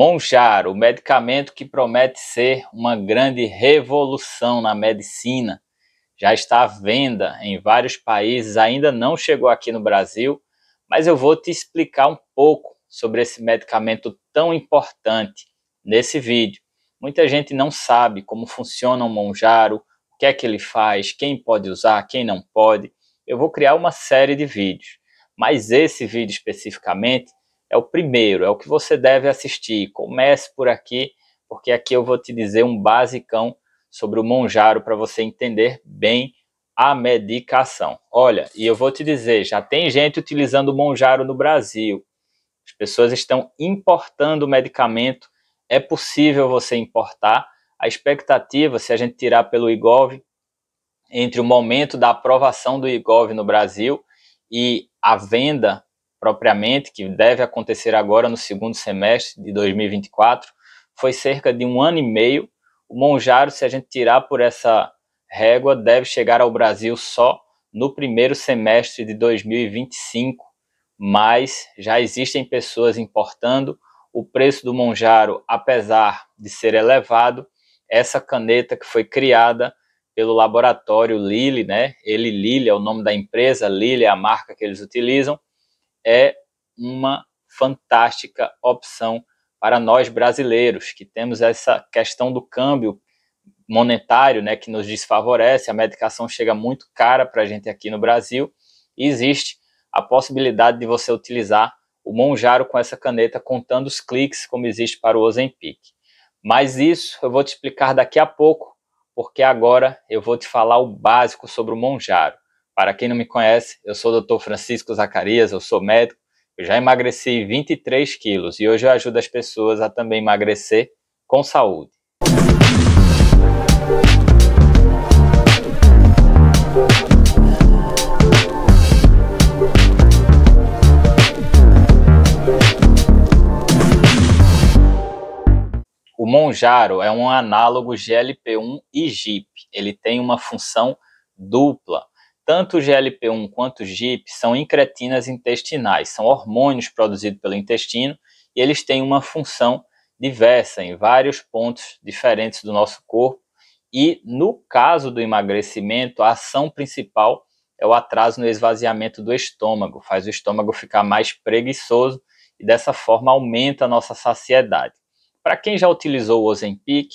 Monchar, o medicamento que promete ser uma grande revolução na medicina, já está à venda em vários países, ainda não chegou aqui no Brasil, mas eu vou te explicar um pouco sobre esse medicamento tão importante nesse vídeo. Muita gente não sabe como funciona o Monjaro, o que é que ele faz, quem pode usar, quem não pode. Eu vou criar uma série de vídeos, mas esse vídeo especificamente é o primeiro, é o que você deve assistir. Comece por aqui, porque aqui eu vou te dizer um basicão sobre o Monjaro para você entender bem a medicação. Olha, e eu vou te dizer, já tem gente utilizando o Monjaro no Brasil. As pessoas estão importando o medicamento. É possível você importar. A expectativa, se a gente tirar pelo IGOV, entre o momento da aprovação do IGOV no Brasil e a venda propriamente, que deve acontecer agora no segundo semestre de 2024, foi cerca de um ano e meio. O Monjaro, se a gente tirar por essa régua, deve chegar ao Brasil só no primeiro semestre de 2025, mas já existem pessoas importando. O preço do Monjaro, apesar de ser elevado, essa caneta que foi criada pelo laboratório Lilly, né? Ele Lilly é o nome da empresa, Lilly é a marca que eles utilizam é uma fantástica opção para nós brasileiros, que temos essa questão do câmbio monetário, né, que nos desfavorece, a medicação chega muito cara para a gente aqui no Brasil, e existe a possibilidade de você utilizar o Monjaro com essa caneta, contando os cliques, como existe para o Ozempic. Mas isso eu vou te explicar daqui a pouco, porque agora eu vou te falar o básico sobre o Monjaro. Para quem não me conhece, eu sou o Dr. Francisco Zacarias, eu sou médico, eu já emagreci 23 quilos e hoje eu ajudo as pessoas a também emagrecer com saúde. O Monjaro é um análogo GLP-1 e GIP. Ele tem uma função dupla. Tanto o GLP-1 quanto o GIP são incretinas intestinais, são hormônios produzidos pelo intestino e eles têm uma função diversa em vários pontos diferentes do nosso corpo. E no caso do emagrecimento, a ação principal é o atraso no esvaziamento do estômago, faz o estômago ficar mais preguiçoso e dessa forma aumenta a nossa saciedade. Para quem já utilizou o Ozempic,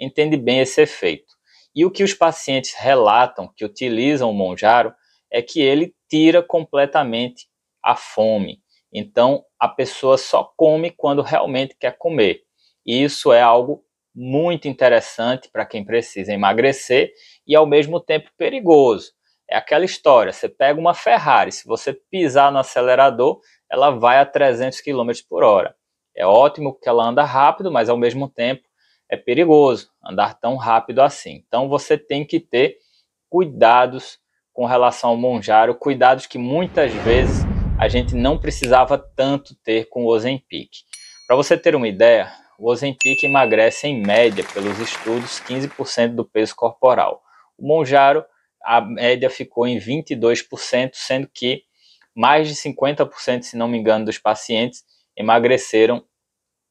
entende bem esse efeito. E o que os pacientes relatam que utilizam o Monjaro é que ele tira completamente a fome. Então, a pessoa só come quando realmente quer comer. E isso é algo muito interessante para quem precisa emagrecer e, ao mesmo tempo, perigoso. É aquela história: você pega uma Ferrari, se você pisar no acelerador, ela vai a 300 km por hora. É ótimo que ela anda rápido, mas ao mesmo tempo é perigoso andar tão rápido assim. Então você tem que ter cuidados com relação ao Monjaro, cuidados que muitas vezes a gente não precisava tanto ter com o Ozempic. Para você ter uma ideia, o Ozempic emagrece em média, pelos estudos, 15% do peso corporal. O Monjaro, a média ficou em 22%, sendo que mais de 50%, se não me engano, dos pacientes emagreceram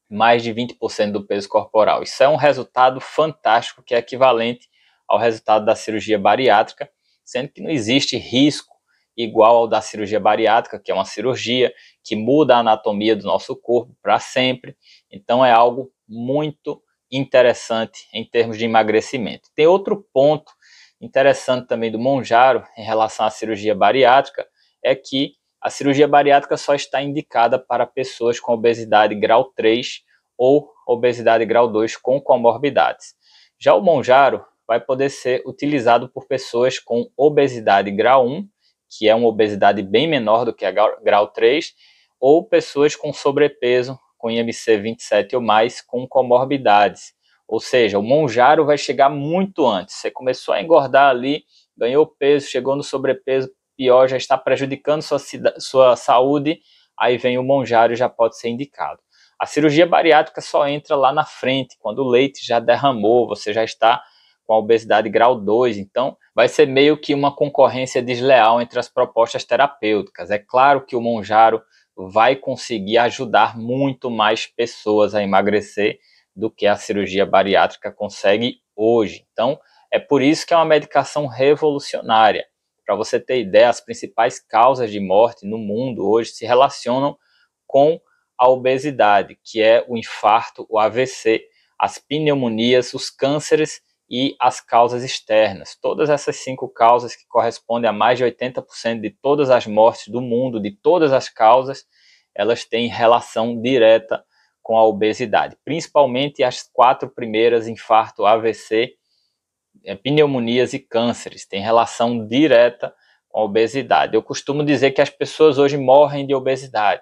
mais de 20% do peso corporal. Isso é um resultado fantástico que é equivalente ao resultado da cirurgia bariátrica, sendo que não existe risco igual ao da cirurgia bariátrica, que é uma cirurgia que muda a anatomia do nosso corpo para sempre. Então é algo muito interessante em termos de emagrecimento. Tem outro ponto interessante também do Monjaro em relação à cirurgia bariátrica, é que a cirurgia bariátrica só está indicada para pessoas com obesidade grau 3 ou obesidade grau 2 com comorbidades. Já o Monjaro vai poder ser utilizado por pessoas com obesidade grau 1, que é uma obesidade bem menor do que a grau 3, ou pessoas com sobrepeso com IMC 27 ou mais com comorbidades. Ou seja, o Monjaro vai chegar muito antes. Você começou a engordar ali, ganhou peso, chegou no sobrepeso, pior, já está prejudicando sua, sua saúde, aí vem o Monjário já pode ser indicado. A cirurgia bariátrica só entra lá na frente, quando o leite já derramou, você já está com a obesidade grau 2, então vai ser meio que uma concorrência desleal entre as propostas terapêuticas. É claro que o Monjaro vai conseguir ajudar muito mais pessoas a emagrecer do que a cirurgia bariátrica consegue hoje. Então, é por isso que é uma medicação revolucionária. Para você ter ideia, as principais causas de morte no mundo hoje se relacionam com a obesidade, que é o infarto, o AVC, as pneumonias, os cânceres e as causas externas. Todas essas cinco causas que correspondem a mais de 80% de todas as mortes do mundo, de todas as causas, elas têm relação direta com a obesidade, principalmente as quatro primeiras, infarto, AVC é, pneumonias e cânceres, tem relação direta com a obesidade. Eu costumo dizer que as pessoas hoje morrem de obesidade.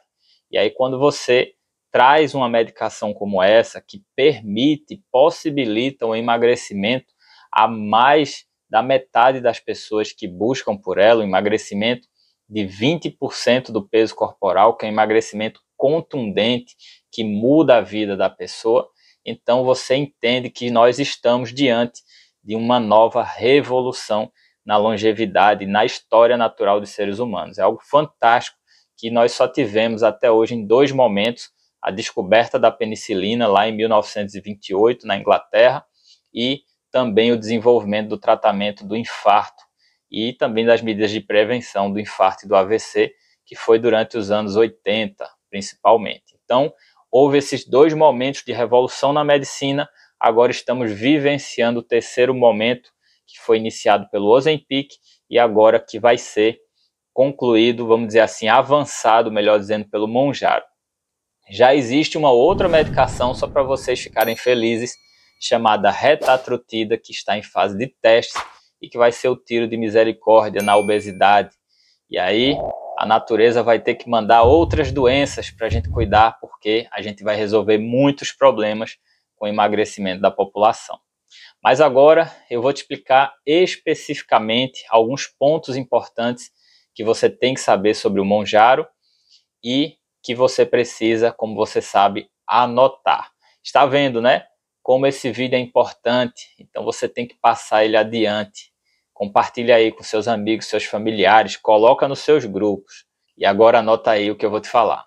E aí, quando você traz uma medicação como essa, que permite, possibilita o um emagrecimento a mais da metade das pessoas que buscam por ela, o um emagrecimento de 20% do peso corporal, que é um emagrecimento contundente, que muda a vida da pessoa, então você entende que nós estamos diante de uma nova revolução na longevidade, na história natural dos seres humanos. É algo fantástico que nós só tivemos até hoje em dois momentos: a descoberta da penicilina lá em 1928 na Inglaterra e também o desenvolvimento do tratamento do infarto e também das medidas de prevenção do infarto e do AVC, que foi durante os anos 80, principalmente. Então, houve esses dois momentos de revolução na medicina, agora estamos vivenciando o terceiro momento, que foi iniciado pelo Ozempic e agora que vai ser concluído, vamos dizer assim, avançado, melhor dizendo, pelo Monjaro. Já existe uma outra medicação, só para vocês ficarem felizes, chamada retatrutida, que está em fase de testes e que vai ser o tiro de misericórdia na obesidade. E aí a natureza vai ter que mandar outras doenças para a gente cuidar, porque a gente vai resolver muitos problemas com o emagrecimento da população. Mas agora eu vou te explicar especificamente alguns pontos importantes que você tem que saber sobre o Monjaro e que você precisa, como você sabe, anotar. Está vendo, né? Como esse vídeo é importante, então você tem que passar ele adiante. Compartilha aí com seus amigos, seus familiares, coloca nos seus grupos. E agora anota aí o que eu vou te falar.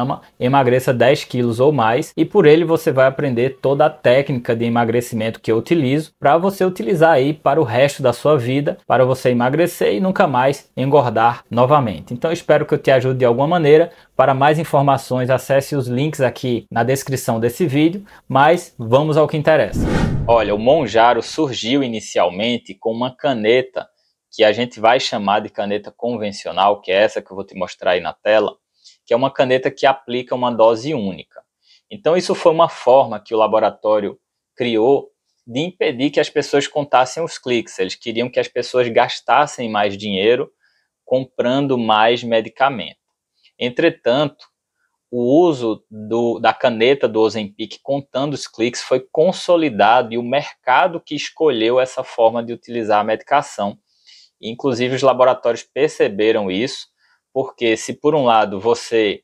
chama Emagreça 10 quilos ou mais e por ele você vai aprender toda a técnica de emagrecimento que eu utilizo para você utilizar aí para o resto da sua vida, para você emagrecer e nunca mais engordar novamente. Então espero que eu te ajude de alguma maneira. Para mais informações, acesse os links aqui na descrição desse vídeo, mas vamos ao que interessa. Olha, o Monjaro surgiu inicialmente com uma caneta que a gente vai chamar de caneta convencional, que é essa que eu vou te mostrar aí na tela, que é uma caneta que aplica uma dose única. Então, isso foi uma forma que o laboratório criou de impedir que as pessoas contassem os cliques. Eles queriam que as pessoas gastassem mais dinheiro comprando mais medicamento. Entretanto, o uso do, da caneta do Ozempic contando os cliques foi consolidado e o mercado que escolheu essa forma de utilizar a medicação. Inclusive, os laboratórios perceberam isso porque se por um lado você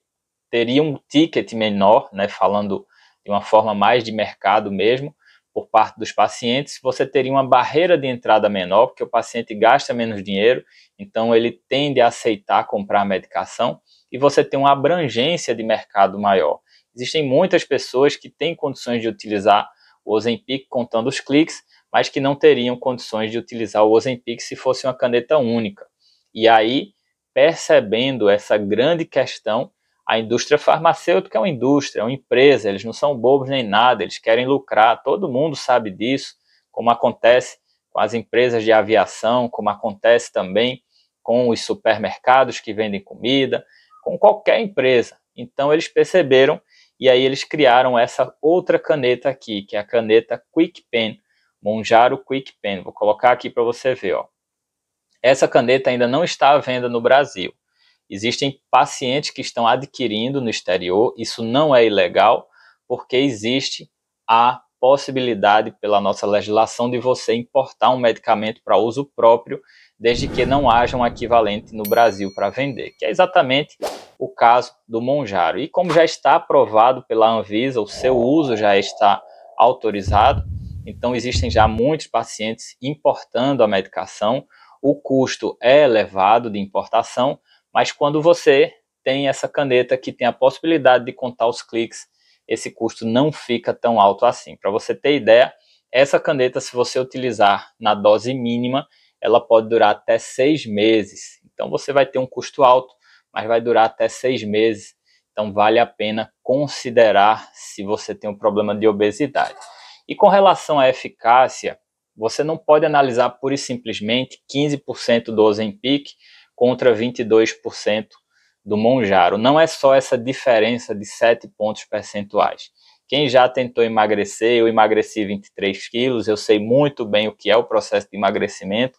teria um ticket menor, né, falando de uma forma mais de mercado mesmo, por parte dos pacientes, você teria uma barreira de entrada menor, porque o paciente gasta menos dinheiro, então ele tende a aceitar comprar a medicação e você tem uma abrangência de mercado maior. Existem muitas pessoas que têm condições de utilizar o Ozempic contando os cliques, mas que não teriam condições de utilizar o Ozempic se fosse uma caneta única. E aí percebendo essa grande questão, a indústria farmacêutica é uma indústria, é uma empresa, eles não são bobos nem nada, eles querem lucrar, todo mundo sabe disso, como acontece com as empresas de aviação, como acontece também com os supermercados que vendem comida, com qualquer empresa. Então eles perceberam e aí eles criaram essa outra caneta aqui, que é a caneta Quick Pen, Monjaro Quick Pen. Vou colocar aqui para você ver, ó. Essa caneta ainda não está à venda no Brasil. Existem pacientes que estão adquirindo no exterior, isso não é ilegal, porque existe a possibilidade, pela nossa legislação, de você importar um medicamento para uso próprio, desde que não haja um equivalente no Brasil para vender, que é exatamente o caso do Monjaro. E como já está aprovado pela Anvisa, o seu uso já está autorizado, então existem já muitos pacientes importando a medicação, o custo é elevado de importação, mas quando você tem essa caneta que tem a possibilidade de contar os cliques, esse custo não fica tão alto assim. Para você ter ideia, essa caneta, se você utilizar na dose mínima, ela pode durar até seis meses. Então você vai ter um custo alto, mas vai durar até seis meses. Então vale a pena considerar se você tem um problema de obesidade. E com relação à eficácia, você não pode analisar pura e simplesmente 15% do Ozempic contra 22% do Monjaro. Não é só essa diferença de 7 pontos percentuais. Quem já tentou emagrecer, eu emagreci 23 quilos, eu sei muito bem o que é o processo de emagrecimento.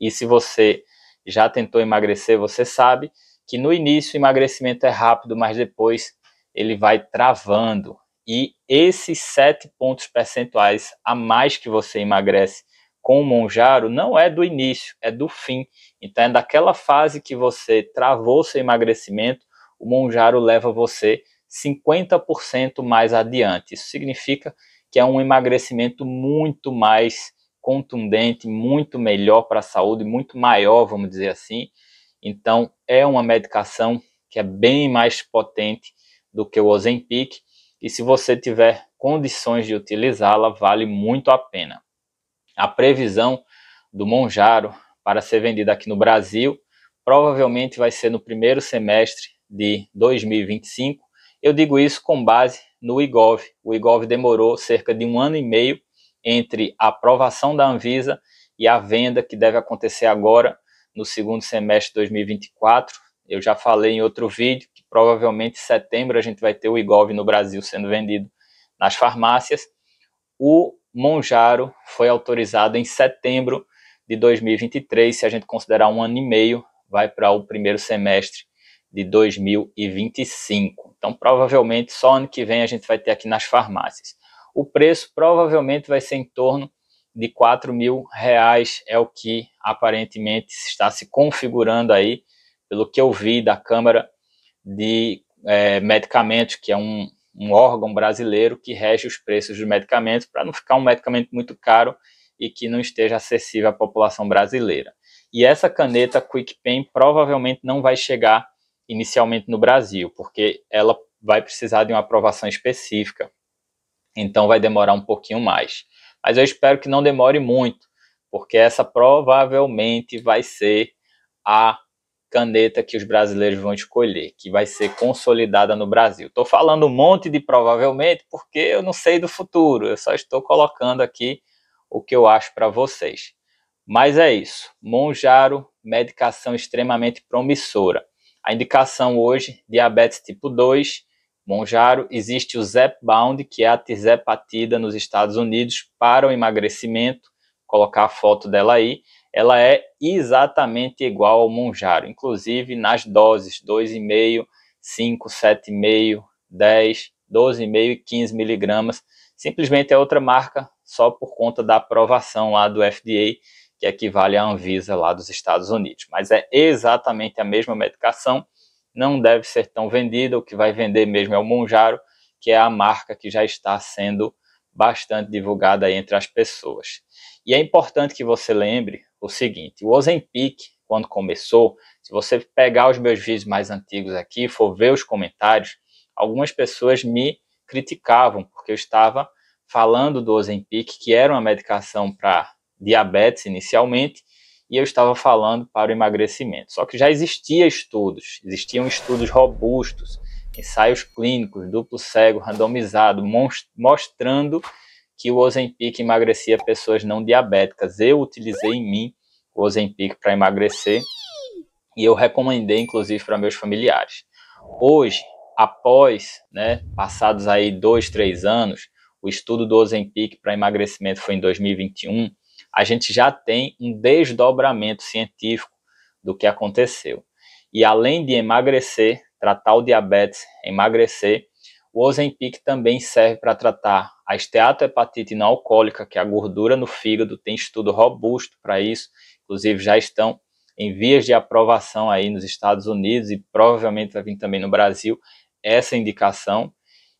E se você já tentou emagrecer, você sabe que no início o emagrecimento é rápido, mas depois ele vai travando. E esses sete pontos percentuais a mais que você emagrece com o Monjaro não é do início, é do fim. Então é daquela fase que você travou seu emagrecimento, o Monjaro leva você 50% mais adiante. Isso significa que é um emagrecimento muito mais contundente, muito melhor para a saúde, muito maior, vamos dizer assim. Então é uma medicação que é bem mais potente do que o Ozempic e se você tiver condições de utilizá-la, vale muito a pena. A previsão do Monjaro para ser vendida aqui no Brasil provavelmente vai ser no primeiro semestre de 2025. Eu digo isso com base no IGOV. O IGOV demorou cerca de um ano e meio entre a aprovação da Anvisa e a venda que deve acontecer agora no segundo semestre de 2024. Eu já falei em outro vídeo Provavelmente em setembro a gente vai ter o Igov no Brasil sendo vendido nas farmácias. O Monjaro foi autorizado em setembro de 2023, se a gente considerar um ano e meio, vai para o primeiro semestre de 2025. Então, provavelmente só ano que vem a gente vai ter aqui nas farmácias. O preço provavelmente vai ser em torno de quatro mil reais, é o que aparentemente está se configurando aí, pelo que eu vi da Câmara de é, medicamentos, que é um, um órgão brasileiro que rege os preços dos medicamentos para não ficar um medicamento muito caro e que não esteja acessível à população brasileira. E essa caneta Quick provavelmente não vai chegar inicialmente no Brasil, porque ela vai precisar de uma aprovação específica. Então vai demorar um pouquinho mais. Mas eu espero que não demore muito, porque essa provavelmente vai ser a caneta que os brasileiros vão escolher, que vai ser consolidada no Brasil. Estou falando um monte de provavelmente porque eu não sei do futuro, eu só estou colocando aqui o que eu acho para vocês. Mas é isso. Monjaro, medicação extremamente promissora. A indicação hoje, diabetes tipo 2, Monjaro, existe o Zepbound, que é a tirzepatida nos Estados Unidos para o emagrecimento, Vou colocar a foto dela aí, ela é exatamente igual ao Monjaro, inclusive nas doses 2,5, 5, 7,5, 10, 12,5 e 15 miligramas. Simplesmente é outra marca só por conta da aprovação lá do FDA, que equivale à Anvisa lá dos Estados Unidos. Mas é exatamente a mesma medicação, não deve ser tão vendida, o que vai vender mesmo é o Monjaro, que é a marca que já está sendo bastante divulgada entre as pessoas. E é importante que você lembre o seguinte: o Ozempic, quando começou, se você pegar os meus vídeos mais antigos aqui, for ver os comentários, algumas pessoas me criticavam porque eu estava falando do Ozempic, que era uma medicação para diabetes inicialmente, e eu estava falando para o emagrecimento. Só que já existiam estudos, existiam estudos robustos ensaios clínicos, duplo cego, randomizado, mostrando que o Ozempic emagrecia pessoas não diabéticas. Eu utilizei em mim o Ozempic para emagrecer e eu recomendei inclusive para meus familiares. Hoje, após, né, passados aí dois, três anos, o estudo do Ozempic para emagrecimento foi em 2021, a gente já tem um desdobramento científico do que aconteceu. E além de emagrecer, tratar o diabetes, emagrecer. O Ozempic também serve para tratar a esteatohepatite não alcoólica, que é a gordura no fígado, tem estudo robusto para isso, inclusive já estão em vias de aprovação aí nos Estados Unidos e provavelmente vai vir também no Brasil essa indicação.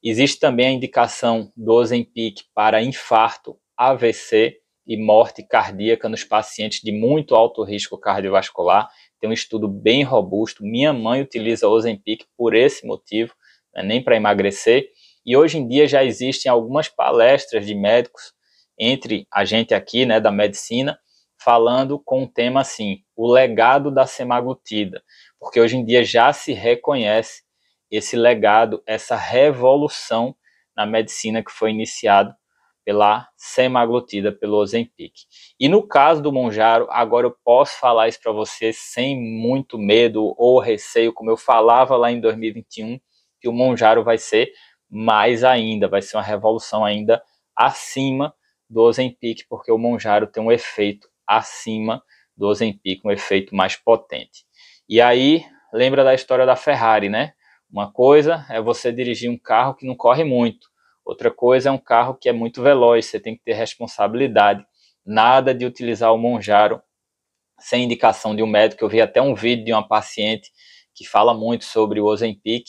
Existe também a indicação do Ozempic para infarto, AVC e morte cardíaca nos pacientes de muito alto risco cardiovascular tem um estudo bem robusto. Minha mãe utiliza Ozempic por esse motivo, né, nem para emagrecer. E hoje em dia já existem algumas palestras de médicos entre a gente aqui, né, da medicina, falando com um tema assim, o legado da semaglutida, porque hoje em dia já se reconhece esse legado, essa revolução na medicina que foi iniciado pela semaglutida, pelo Ozempic. E no caso do Monjaro, agora eu posso falar isso para você sem muito medo ou receio, como eu falava lá em 2021, que o Monjaro vai ser mais ainda, vai ser uma revolução ainda acima do Ozempic, porque o Monjaro tem um efeito acima do Ozempic, um efeito mais potente. E aí, lembra da história da Ferrari, né? Uma coisa é você dirigir um carro que não corre muito, Outra coisa é um carro que é muito veloz, você tem que ter responsabilidade. Nada de utilizar o Monjaro sem indicação de um médico. Eu vi até um vídeo de uma paciente que fala muito sobre o Ozempic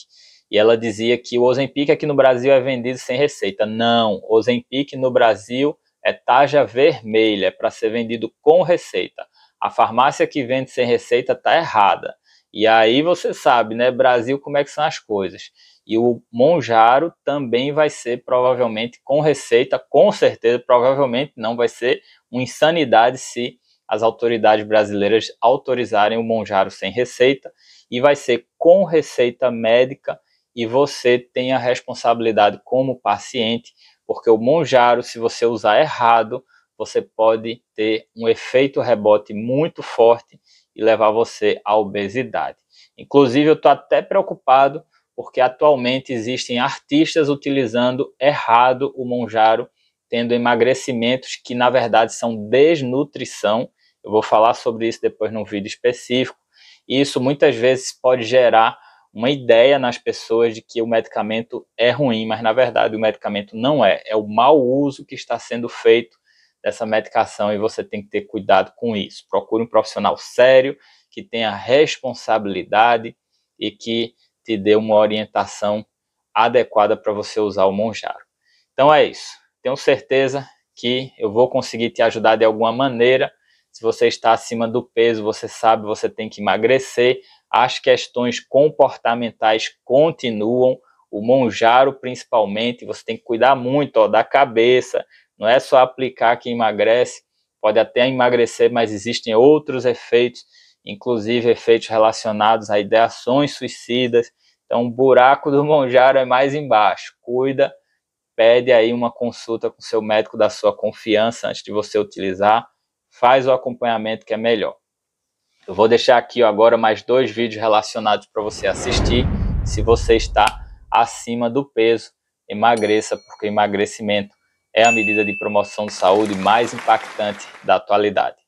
e ela dizia que o Ozempic aqui no Brasil é vendido sem receita. Não, Ozempic no Brasil é taja vermelha, é para ser vendido com receita. A farmácia que vende sem receita está errada. E aí você sabe, né, Brasil, como é que são as coisas. E o Monjaro também vai ser provavelmente com receita, com certeza, provavelmente não vai ser uma insanidade se as autoridades brasileiras autorizarem o Monjaro sem receita e vai ser com receita médica e você tem a responsabilidade como paciente, porque o Monjaro, se você usar errado, você pode ter um efeito rebote muito forte e levar você à obesidade. Inclusive, eu estou até preocupado porque atualmente existem artistas utilizando errado o Monjaro, tendo emagrecimentos que na verdade são desnutrição. Eu vou falar sobre isso depois num vídeo específico. E isso muitas vezes pode gerar uma ideia nas pessoas de que o medicamento é ruim, mas na verdade o medicamento não é, é o mau uso que está sendo feito dessa medicação e você tem que ter cuidado com isso. Procure um profissional sério que tenha responsabilidade e que te dê uma orientação adequada para você usar o Monjaro. Então é isso. Tenho certeza que eu vou conseguir te ajudar de alguma maneira. Se você está acima do peso, você sabe, você tem que emagrecer. As questões comportamentais continuam. O Monjaro, principalmente, você tem que cuidar muito ó, da cabeça. Não é só aplicar que emagrece. Pode até emagrecer, mas existem outros efeitos inclusive efeitos relacionados a ideações suicidas. Então, o buraco do Monjaro é mais embaixo. Cuida, pede aí uma consulta com seu médico da sua confiança antes de você utilizar. Faz o acompanhamento que é melhor. Eu vou deixar aqui agora mais dois vídeos relacionados para você assistir. Se você está acima do peso, emagreça, porque emagrecimento é a medida de promoção de saúde mais impactante da atualidade.